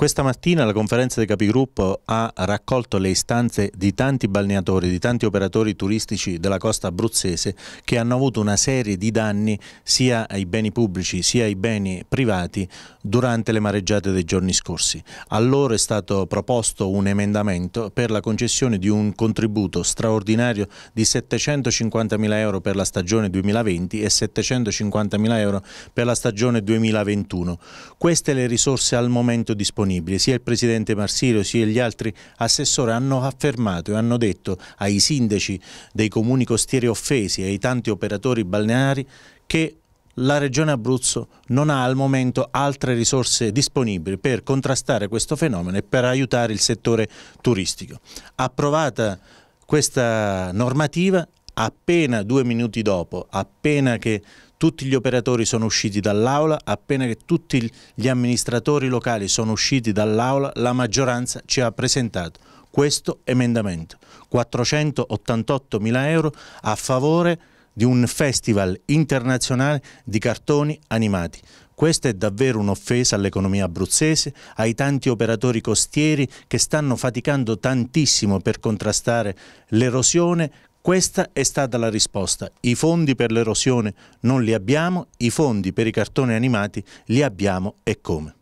Questa mattina la conferenza dei capigruppo ha raccolto le istanze di tanti balneatori, di tanti operatori turistici della costa abruzzese che hanno avuto una serie di danni sia ai beni pubblici sia ai beni privati durante le mareggiate dei giorni scorsi. A loro è stato proposto un emendamento per la concessione di un contributo straordinario di 750.000 euro per la stagione 2020 e 750.000 euro per la stagione 2021. Queste le risorse al momento disponibili disponibili. Sia il presidente Marsilio sia gli altri assessori hanno affermato e hanno detto ai sindaci dei comuni costieri offesi e ai tanti operatori balneari che la Regione Abruzzo non ha al momento altre risorse disponibili per contrastare questo fenomeno e per aiutare il settore turistico. Approvata questa normativa appena due minuti dopo, appena che tutti gli operatori sono usciti dall'aula, appena che tutti gli amministratori locali sono usciti dall'aula, la maggioranza ci ha presentato questo emendamento. 488 mila euro a favore di un festival internazionale di cartoni animati. Questa è davvero un'offesa all'economia abruzzese, ai tanti operatori costieri che stanno faticando tantissimo per contrastare l'erosione questa è stata la risposta. I fondi per l'erosione non li abbiamo, i fondi per i cartoni animati li abbiamo e come.